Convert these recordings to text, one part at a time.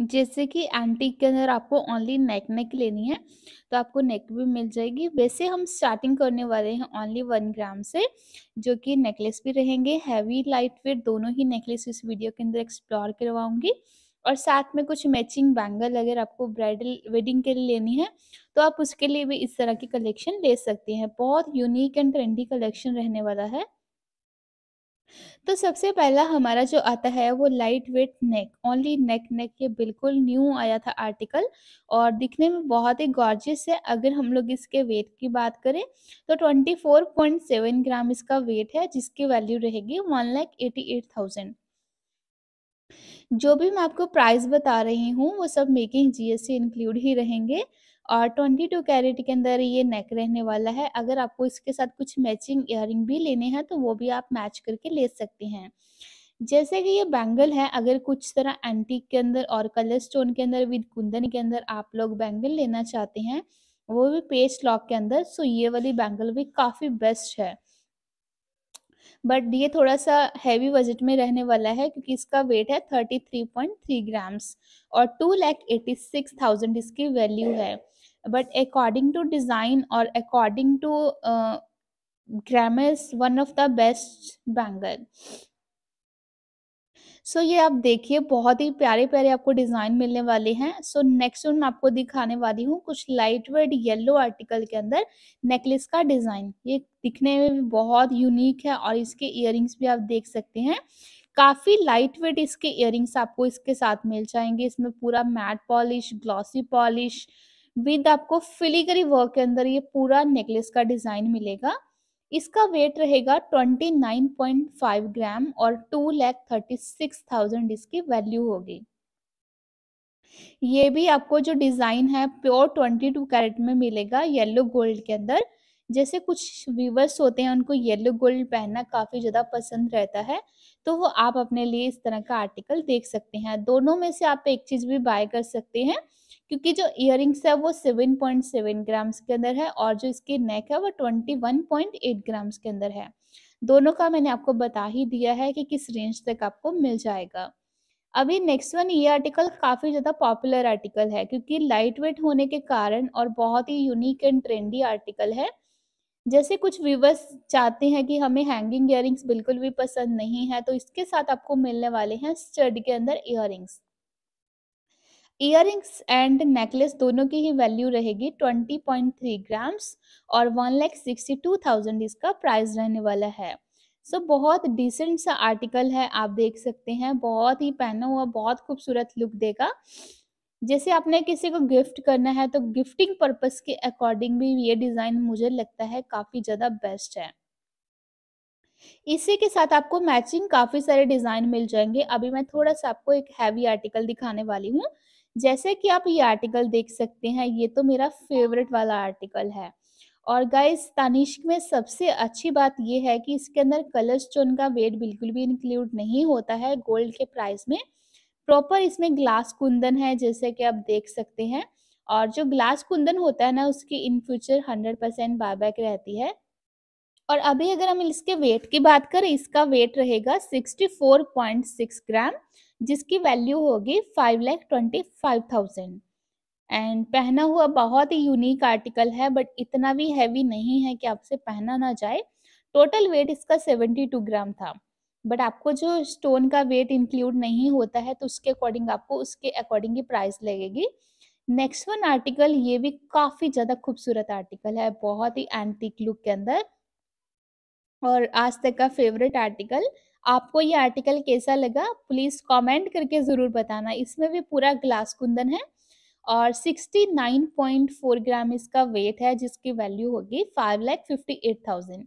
जैसे कि एंटीक के अंदर आपको ओनली नेक नेक लेनी है तो आपको नेक भी मिल जाएगी वैसे हम स्टार्टिंग करने वाले हैं ओनली वन ग्राम से जो कि नेकलेस भी रहेंगे हैवी लाइट वेट दोनों ही नेकलेस इस वीडियो के अंदर एक्सप्लोर करवाऊंगी और साथ में कुछ मैचिंग बैंगल अगर आपको ब्राइडल वेडिंग के लिए लेनी है तो आप उसके लिए भी इस तरह की कलेक्शन ले सकती हैं बहुत यूनिक एंड ट्रेंडी कलेक्शन रहने वाला है तो सबसे पहला हमारा जो आता है वो light weight neck only neck neck ये बिल्कुल न्यू आया था आर्टिकल और दिखने में बहुत ही गॉर्जियस है अगर हम लोग इसके वेट की बात करें तो 24.7 ग्राम इसका वेट है जिसकी वैल्यू रहेगी one lakh eighty eight thousand जो भी मैं आपको प्राइस बता रही हूँ वो सब मेकिंग जीएसटी इंक्लूड ही रहेंगे और ट्वेंटी टू कैरेट के अंदर ये नेक रहने वाला है अगर आपको इसके साथ कुछ मैचिंग इयर भी लेने हैं तो वो भी आप मैच करके ले सकते हैं जैसे कि ये बैंगल है अगर कुछ तरह एंटीक के अंदर और कलर स्टोन के अंदर विद कुंदन के अंदर आप लोग बैंगल लेना चाहते हैं वो भी पेज लॉक के अंदर सो ये वाली बैंगल भी काफ़ी बेस्ट है बट ये थोड़ा सा हैवी बजट में रहने वाला है क्योंकि इसका वेट है thirty three point three grams और two lakh eighty six thousand इसकी वैल्यू है बट अकॉर्डिंग टू डिजाइन और according to uh, one of the best bangle so ये आप देखिए बहुत ही प्यारे प्यारे आपको डिज़ाइन मिलने वाले हैं सो नेक्स्ट मैं आपको दिखाने वाली हूँ कुछ लाइट वेट येलो आर्टिकल के अंदर नेकलेस का डिज़ाइन ये दिखने में भी बहुत यूनिक है और इसके इयर भी आप देख सकते हैं काफ़ी लाइट वेट इसके इयर आपको इसके साथ मिल जाएंगे इसमें पूरा matte polish glossy polish with आपको फिलीगरी वर्क के अंदर ये पूरा नेकलेस का डिजाइन मिलेगा इसका वेट रहेगा 29.5 ग्राम और two lakh thirty six thousand इसकी वैल्यू होगी ये भी आपको जो डिजाइन है प्योर 22 कैरेट में मिलेगा येलो गोल्ड के अंदर जैसे कुछ व्यूवर्स होते हैं उनको येलो गोल्ड पहनना काफ़ी ज़्यादा पसंद रहता है तो वो आप अपने लिए इस तरह का आर्टिकल देख सकते हैं दोनों में से आप एक चीज़ भी बाय कर सकते हैं क्योंकि जो इयरिंग्स है वो 7.7 ग्राम्स के अंदर है और जो इसके नेक है वो 21.8 ग्राम्स के अंदर है दोनों का मैंने आपको बता ही दिया है कि किस रेंज तक आपको मिल जाएगा अभी नेक्स्ट वन ये आर्टिकल काफ़ी ज़्यादा पॉपुलर आर्टिकल है क्योंकि लाइट वेट होने के कारण और बहुत ही यूनिक एंड ट्रेंडी आर्टिकल है जैसे कुछ व्यूवर्स चाहते हैं कि हमें हैंगिंग इयरिंग्स बिल्कुल भी पसंद नहीं है तो इसके साथ आपको मिलने वाले हैं स्टड के अंदर इयरिंग्स इयरिंग्स एंड नेकलेस दोनों की ही वैल्यू रहेगी ट्वेंटी पॉइंट थ्री ग्राम्स और one lakh sixty two thousand इसका प्राइस रहने वाला है सो so, बहुत डिसेंट सा आर्टिकल है आप देख सकते हैं बहुत ही पहना हुआ बहुत खूबसूरत लुक देगा जैसे आपने किसी को गिफ्ट करना है तो गिफ्टिंग पर्पस के अकॉर्डिंग भी ये डिज़ाइन मुझे लगता है काफ़ी ज़्यादा बेस्ट है इसी के साथ आपको मैचिंग काफ़ी सारे डिज़ाइन मिल जाएंगे अभी मैं थोड़ा सा आपको एक हैवी आर्टिकल दिखाने वाली हूँ जैसे कि आप ये आर्टिकल देख सकते हैं ये तो मेरा फेवरेट वाला आर्टिकल है और गाइस तानिश्क में सबसे अच्छी बात यह है कि इसके अंदर कलर स्टोन का वेट बिल्कुल भी इंक्लूड नहीं होता है गोल्ड के प्राइस में प्रॉपर इसमें ग्लास कुंदन है जैसे कि आप देख सकते हैं और जो ग्लास कुंदन होता है ना उसकी in future hundred percent buyback रहती है और अभी अगर हम इसके वेट की बात करें इसका वेट रहेगा 64.6 ग्राम जिसकी वैल्यू होगी five lakh twenty five thousand and पहना हुआ बहुत ही यूनिक आर्टिकल है बट इतना भी हैवी नहीं है कि आपसे पहना ना जाए टोटल वेट इसका 72 ग्राम था बट आपको जो स्टोन का वेट इंक्लूड नहीं होता है तो उसके अकॉर्डिंग आपको उसके अकॉर्डिंग ही प्राइस लगेगी नेक्स्ट वन आर्टिकल ये भी काफ़ी ज़्यादा खूबसूरत आर्टिकल है बहुत ही एंटीक लुक के अंदर और आज तक का फेवरेट आर्टिकल आपको ये आर्टिकल कैसा लगा प्लीज कमेंट करके जरूर बताना इसमें भी पूरा ग्लास कुंदन है और 69.4 ग्राम इसका वेट है जिसकी वैल्यू होगी five lakh fifty eight thousand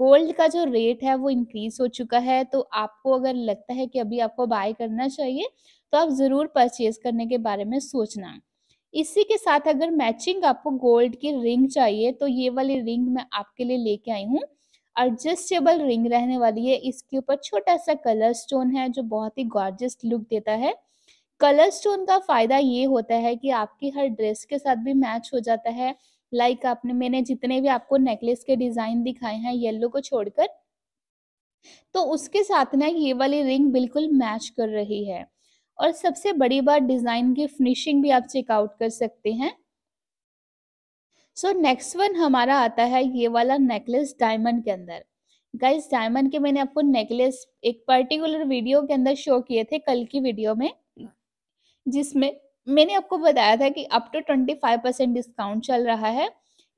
gold का जो रेट है वो इंक्रीज हो चुका है तो आपको अगर लगता है कि अभी आपको बाय करना चाहिए तो आप ज़रूर परचेज करने के बारे में सोचना इसी के साथ अगर मैचिंग आपको गोल्ड की रिंग चाहिए तो ये वाली रिंग मैं आपके लिए लेके आई हूँ एडजस्टेबल रिंग रहने वाली है इसके ऊपर छोटा सा कलर स्टोन है जो बहुत ही गॉर्जियस लुक देता है कलर स्टोन का फायदा ये होता है कि आपकी हर ड्रेस के साथ भी मैच हो जाता है लाइक like आपने मैंने जितने भी आपको नेकलेस के डिजाइन दिखाए हैं येलो को छोड़कर तो उसके साथ ना ये वाली रिंग बिल्कुल मैच कर रही है और सबसे बड़ी बात डिजाइन की फिनिशिंग भी आप चेकआउट कर सकते हैं सो नेक्स्ट वन हमारा आता है ये वाला नेकलेस डायमंड के अंदर गाइस डायमंड के मैंने आपको नेकलेस एक पर्टिकुलर वीडियो के अंदर शो किए थे कल की वीडियो में जिसमें मैंने आपको बताया था कि up to twenty five percent discount चल रहा है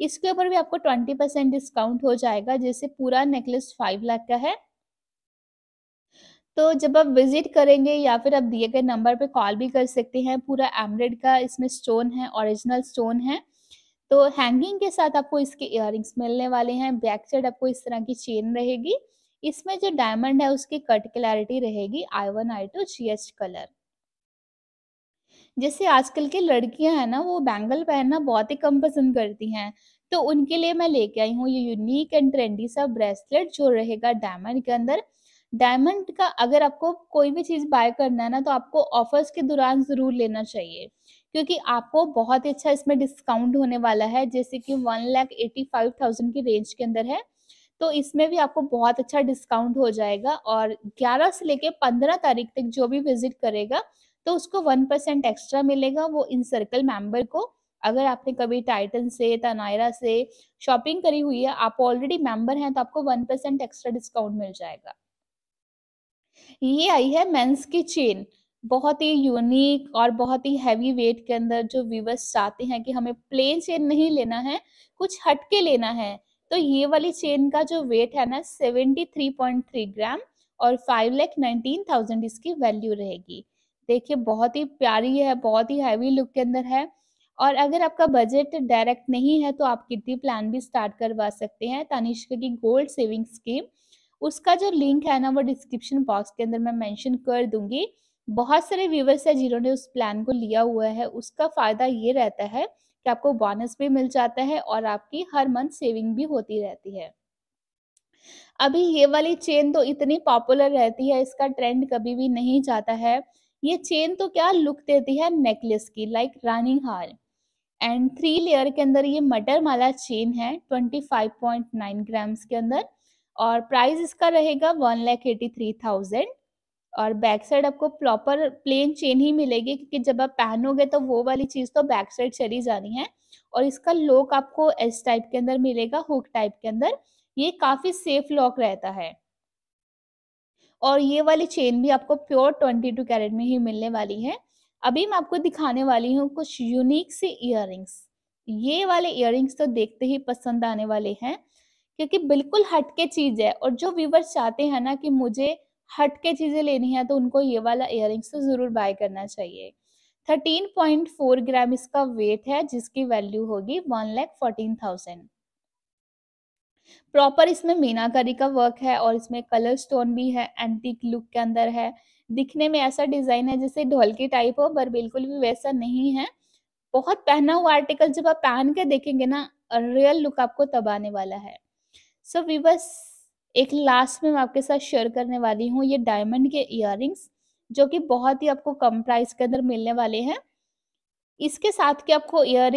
इसके ऊपर भी आपको ट्वेंटी परसेंट डिस्काउंट हो जाएगा जैसे पूरा नेकलेस फाइव लाख का है तो जब आप विजिट करेंगे या फिर आप दिए गए नंबर पे कॉल भी कर सकते हैं पूरा एमरेड का इसमें स्टोन है ओरिजिनल स्टोन है तो हैंगिंग के साथ आपको इसके इयर मिलने वाले हैं बैक साइड आपको इस तरह की चेन रहेगी इसमें जो डायमंड है उसकी कट क्लैरिटी रहेगी I one I two G H colour जैसे आजकल की लड़कियां हैं ना वो बैंगल पहनना बहुत ही कम पसंद करती हैं तो उनके लिए मैं लेके आई हूँ ये यूनिक एंड ट्रेंडी सा ब्रेसलेट जो रहेगा डायमंड के अंदर डायमंड का अगर आपको कोई भी चीज़ बाय करना है ना तो आपको ऑफर्स के दौरान ज़रूर लेना चाहिए क्योंकि आपको बहुत ही अच्छा इसमें डिस्काउंट होने वाला है जैसे कि one lakh eighty five thousand की रेंज के अंदर है तो इसमें भी आपको बहुत अच्छा डिस्काउंट हो जाएगा और 11 से लेके 15 तारीख तक जो भी विजिट करेगा तो उसको 1 परसेंट एक्स्ट्रा मिलेगा वो इन सर्कल मेंबर को अगर आपने कभी टाइटन से तनायरा से शॉपिंग करी हुई है आप ऑलरेडी मेंबर हैं तो आपको 1 परसेंट एक्स्ट्रा डिस्काउंट मिल जाएगा ये आई है मेंस की चेन बहुत ही यूनिक और बहुत ही हैवी वेट के अंदर जो व्यूवर्स चाहते हैं कि हमें प्लेन चेन नहीं लेना है कुछ हटके लेना है तो ये वाली चेन का जो वेट है ना seventy three point three gram और फाइव लैख नाइनटीन थाउजेंड इसकी वैल्यू रहेगी देखिए बहुत ही प्यारी है बहुत ही हैवी लुक के अंदर है और अगर आपका बजट डायरेक्ट नहीं है तो आप कितनी प्लान भी स्टार्ट करवा सकते हैं तानिश्क की गोल्ड सेविंग स्कीम उसका जो लिंक है ना वो डिस्क्रिप्शन बॉक्स के अंदर मैं मेंशन कर दूंगी बहुत सारे व्यूवर्स है जिन्होंने उस प्लान को लिया हुआ है उसका फ़ायदा ये रहता है कि आपको बोनस भी मिल जाता है और आपकी हर मंथ सेविंग भी होती रहती है अभी ये वाली चेन तो इतनी पॉपुलर रहती है इसका ट्रेंड कभी भी नहीं जाता है ये चेन तो क्या लुक देती है नेकलेस की लाइक रानी हार एंड थ्री लेयर के अंदर ये मटर माला चेन है twenty five point nine grams के अंदर और प्राइस इसका रहेगा one lakh eighty three thousand और बैक साइड आपको प्रॉपर प्लेन चेन ही मिलेगी क्योंकि जब आप पहनोगे तो वो वाली चीज़ तो बैक साइड चली जानी है और इसका लॉक आपको एस टाइप के अंदर मिलेगा हुक टाइप के अंदर ये काफ़ी सेफ लॉक रहता है और ये वाली चेन भी आपको प्योर ट्वेंटी टू कैरेट में ही मिलने वाली है अभी मैं आपको दिखाने वाली हूँ कुछ यूनिक से इयर ये वाले इयर तो देखते ही पसंद आने वाले हैं क्योंकि बिल्कुल हटके चीज है और जो व्यूवर्स चाहते हैं ना कि मुझे हटके चीजें लेनी है तो उनको ये वाला इयर तो जरूर बाय करना चाहिए थर्टीन पॉइंट फोर ग्राम इसका वेट है जिसकी वैल्यू होगी one lakh fourteen thousand proper इसमें मीनाकारी का वर्क है और इसमें कलर स्टोन भी है एंटीक लुक के अंदर है दिखने में ऐसा डिजाइन है जैसे ढोलकी टाइप हो पर बिल्कुल भी वैसा नहीं है बहुत पहना हुआ आर्टिकल जब आप पहन के देखेंगे ना रियल लुक आपको तब आने वाला है सो वी बस एक लास्ट में मैं आपके साथ शेयर करने वाली हूँ ये डायमंड के इयर जो कि बहुत ही आपको कम प्राइस के अंदर मिलने वाले हैं इसके साथ के आपको इयर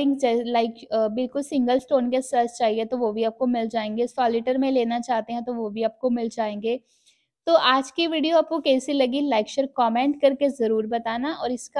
लाइक बिल्कुल सिंगल स्टोन के सर्च चाहिए तो वो भी आपको मिल जाएंगे सॉलिटर में लेना चाहते हैं तो वो भी आपको मिल जाएंगे तो आज की वीडियो आपको कैसी लगी लाइक शेयर कमेंट करके ज़रूर बताना और इसका